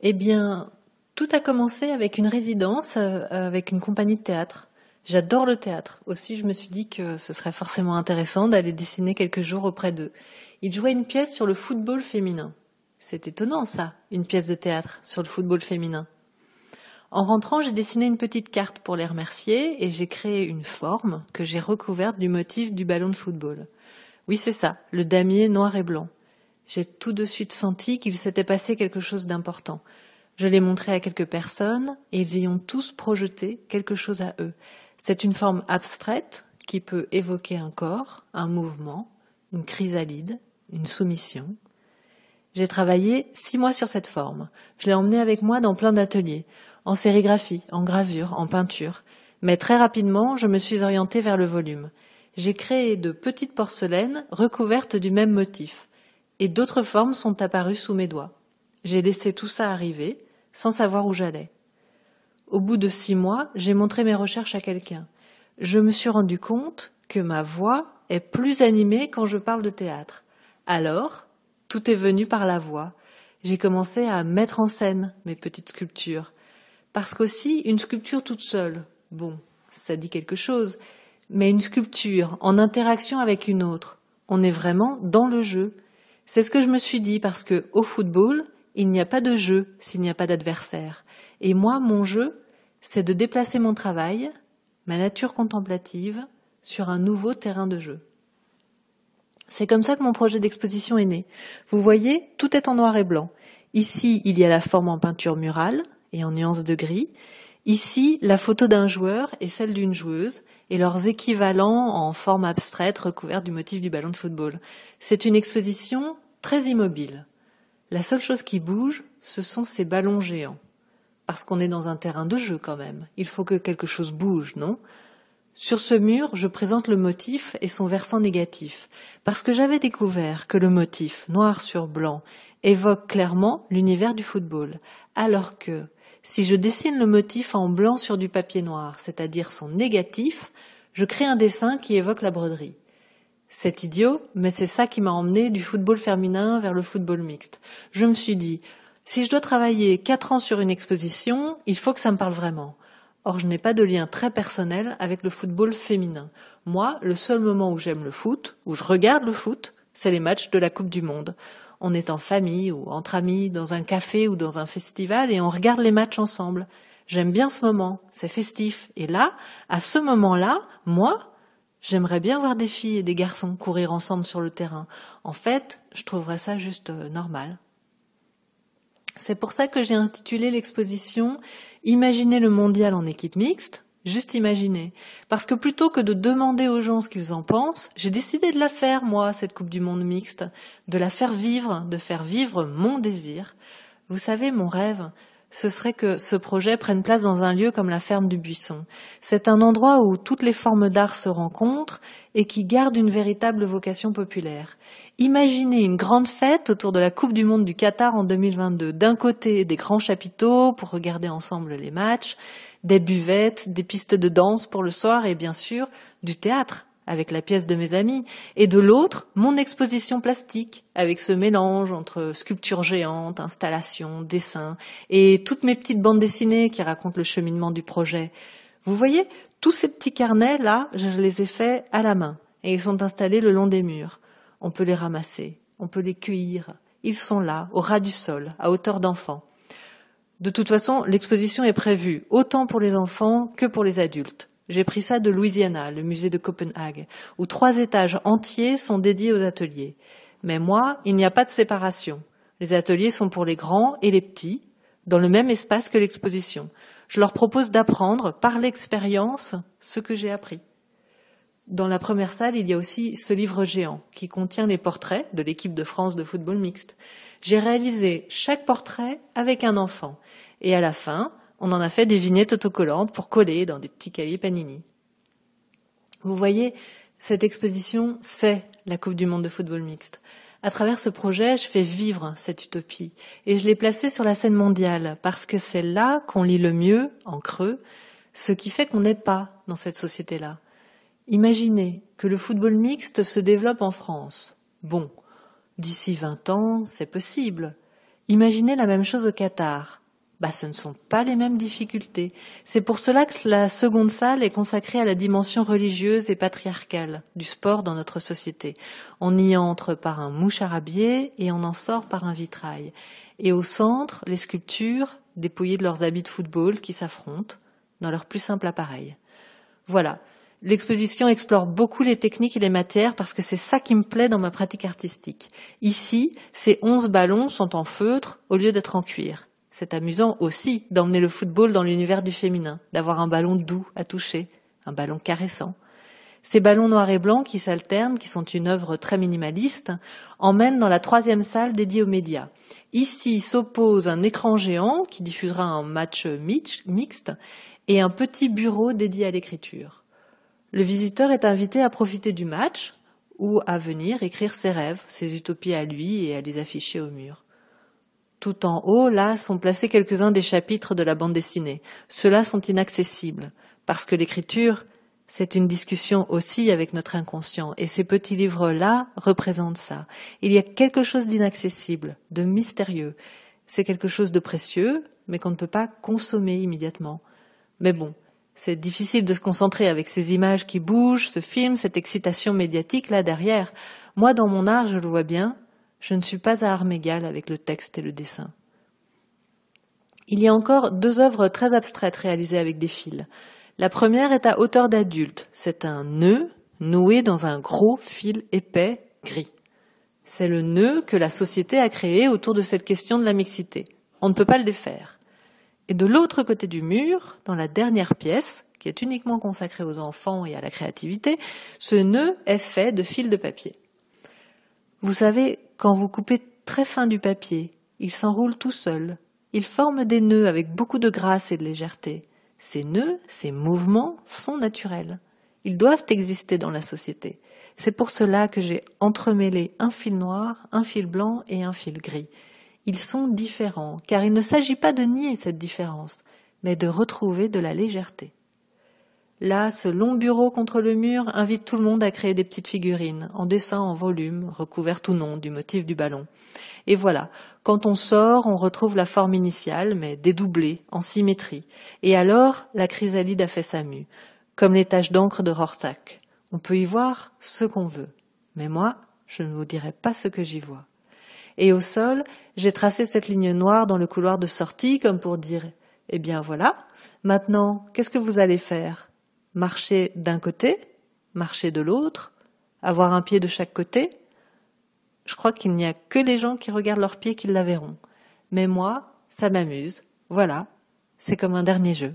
Eh bien, tout a commencé avec une résidence, euh, avec une compagnie de théâtre. J'adore le théâtre. Aussi, je me suis dit que ce serait forcément intéressant d'aller dessiner quelques jours auprès d'eux. Ils jouaient une pièce sur le football féminin. C'est étonnant, ça, une pièce de théâtre sur le football féminin. En rentrant, j'ai dessiné une petite carte pour les remercier et j'ai créé une forme que j'ai recouverte du motif du ballon de football. Oui, c'est ça, le damier noir et blanc. J'ai tout de suite senti qu'il s'était passé quelque chose d'important. Je l'ai montré à quelques personnes et ils y ont tous projeté quelque chose à eux. C'est une forme abstraite qui peut évoquer un corps, un mouvement, une chrysalide, une soumission. J'ai travaillé six mois sur cette forme. Je l'ai emmenée avec moi dans plein d'ateliers, en sérigraphie, en gravure, en peinture. Mais très rapidement, je me suis orientée vers le volume. J'ai créé de petites porcelaines recouvertes du même motif et d'autres formes sont apparues sous mes doigts. J'ai laissé tout ça arriver, sans savoir où j'allais. Au bout de six mois, j'ai montré mes recherches à quelqu'un. Je me suis rendu compte que ma voix est plus animée quand je parle de théâtre. Alors, tout est venu par la voix. J'ai commencé à mettre en scène mes petites sculptures. Parce qu'aussi, une sculpture toute seule, bon, ça dit quelque chose, mais une sculpture en interaction avec une autre, on est vraiment dans le jeu. C'est ce que je me suis dit parce que au football, il n'y a pas de jeu s'il n'y a pas d'adversaire. Et moi, mon jeu, c'est de déplacer mon travail, ma nature contemplative, sur un nouveau terrain de jeu. C'est comme ça que mon projet d'exposition est né. Vous voyez, tout est en noir et blanc. Ici, il y a la forme en peinture murale et en nuances de gris, Ici, la photo d'un joueur et celle d'une joueuse et leurs équivalents en forme abstraite recouverte du motif du ballon de football. C'est une exposition très immobile. La seule chose qui bouge, ce sont ces ballons géants. Parce qu'on est dans un terrain de jeu quand même. Il faut que quelque chose bouge, non? Sur ce mur, je présente le motif et son versant négatif, parce que j'avais découvert que le motif, noir sur blanc, évoque clairement l'univers du football, alors que si je dessine le motif en blanc sur du papier noir, c'est-à-dire son négatif, je crée un dessin qui évoque la broderie. C'est idiot, mais c'est ça qui m'a emmené du football féminin vers le football mixte. Je me suis dit, si je dois travailler quatre ans sur une exposition, il faut que ça me parle vraiment. Or, je n'ai pas de lien très personnel avec le football féminin. Moi, le seul moment où j'aime le foot, où je regarde le foot, c'est les matchs de la Coupe du Monde on est en famille ou entre amis, dans un café ou dans un festival et on regarde les matchs ensemble. J'aime bien ce moment, c'est festif. Et là, à ce moment-là, moi, j'aimerais bien voir des filles et des garçons courir ensemble sur le terrain. En fait, je trouverais ça juste euh, normal. C'est pour ça que j'ai intitulé l'exposition Imaginez le mondial en équipe mixte, Juste imaginez, Parce que plutôt que de demander aux gens ce qu'ils en pensent, j'ai décidé de la faire, moi, cette Coupe du Monde mixte, de la faire vivre, de faire vivre mon désir. Vous savez, mon rêve, ce serait que ce projet prenne place dans un lieu comme la ferme du Buisson. C'est un endroit où toutes les formes d'art se rencontrent et qui garde une véritable vocation populaire. Imaginez une grande fête autour de la Coupe du Monde du Qatar en 2022. D'un côté, des grands chapiteaux pour regarder ensemble les matchs, des buvettes, des pistes de danse pour le soir et bien sûr du théâtre avec la pièce de mes amis, et de l'autre, mon exposition plastique, avec ce mélange entre sculptures géantes, installations, dessins, et toutes mes petites bandes dessinées qui racontent le cheminement du projet. Vous voyez, tous ces petits carnets, là, je les ai faits à la main, et ils sont installés le long des murs. On peut les ramasser, on peut les cueillir. Ils sont là, au ras du sol, à hauteur d'enfant. De toute façon, l'exposition est prévue, autant pour les enfants que pour les adultes. J'ai pris ça de Louisiana, le musée de Copenhague, où trois étages entiers sont dédiés aux ateliers. Mais moi, il n'y a pas de séparation. Les ateliers sont pour les grands et les petits, dans le même espace que l'exposition. Je leur propose d'apprendre par l'expérience ce que j'ai appris. Dans la première salle, il y a aussi ce livre géant qui contient les portraits de l'équipe de France de football mixte. J'ai réalisé chaque portrait avec un enfant et à la fin, on en a fait des vignettes autocollantes pour coller dans des petits cahiers panini. Vous voyez, cette exposition, c'est la Coupe du Monde de football mixte. À travers ce projet, je fais vivre cette utopie et je l'ai placée sur la scène mondiale parce que c'est là qu'on lit le mieux, en creux, ce qui fait qu'on n'est pas dans cette société-là. Imaginez que le football mixte se développe en France. Bon, d'ici 20 ans, c'est possible. Imaginez la même chose au Qatar. Bah, ce ne sont pas les mêmes difficultés. C'est pour cela que la seconde salle est consacrée à la dimension religieuse et patriarcale du sport dans notre société. On y entre par un moucharabier et on en sort par un vitrail. Et au centre, les sculptures dépouillées de leurs habits de football qui s'affrontent dans leur plus simple appareil. Voilà. L'exposition explore beaucoup les techniques et les matières parce que c'est ça qui me plaît dans ma pratique artistique. Ici, ces onze ballons sont en feutre au lieu d'être en cuir c'est amusant aussi d'emmener le football dans l'univers du féminin, d'avoir un ballon doux à toucher, un ballon caressant. Ces ballons noirs et blancs qui s'alternent, qui sont une œuvre très minimaliste, emmènent dans la troisième salle dédiée aux médias. Ici s'oppose un écran géant qui diffusera un match mixte et un petit bureau dédié à l'écriture. Le visiteur est invité à profiter du match ou à venir écrire ses rêves, ses utopies à lui et à les afficher au mur. Tout en haut, là, sont placés quelques-uns des chapitres de la bande dessinée. Ceux-là sont inaccessibles, parce que l'écriture, c'est une discussion aussi avec notre inconscient, et ces petits livres-là représentent ça. Il y a quelque chose d'inaccessible, de mystérieux. C'est quelque chose de précieux, mais qu'on ne peut pas consommer immédiatement. Mais bon, c'est difficile de se concentrer avec ces images qui bougent, ce film, cette excitation médiatique là derrière. Moi, dans mon art, je le vois bien, je ne suis pas à armes égales avec le texte et le dessin. Il y a encore deux œuvres très abstraites réalisées avec des fils. La première est à hauteur d'adulte. C'est un nœud noué dans un gros fil épais gris. C'est le nœud que la société a créé autour de cette question de la mixité. On ne peut pas le défaire. Et de l'autre côté du mur, dans la dernière pièce, qui est uniquement consacrée aux enfants et à la créativité, ce nœud est fait de fils de papier. Vous savez quand vous coupez très fin du papier, il s'enroule tout seul. Il forme des nœuds avec beaucoup de grâce et de légèreté. Ces nœuds, ces mouvements sont naturels. Ils doivent exister dans la société. C'est pour cela que j'ai entremêlé un fil noir, un fil blanc et un fil gris. Ils sont différents, car il ne s'agit pas de nier cette différence, mais de retrouver de la légèreté. Là, ce long bureau contre le mur invite tout le monde à créer des petites figurines, en dessin, en volume, recouvertes ou non du motif du ballon. Et voilà, quand on sort, on retrouve la forme initiale, mais dédoublée, en symétrie. Et alors, la chrysalide a fait sa mue, comme les taches d'encre de Rorschach. On peut y voir ce qu'on veut. Mais moi, je ne vous dirai pas ce que j'y vois. Et au sol, j'ai tracé cette ligne noire dans le couloir de sortie, comme pour dire, eh bien voilà, maintenant, qu'est-ce que vous allez faire? marcher d'un côté, marcher de l'autre, avoir un pied de chaque côté. Je crois qu'il n'y a que les gens qui regardent leurs pieds qui la verront. Mais moi, ça m'amuse. Voilà, c'est comme un dernier jeu.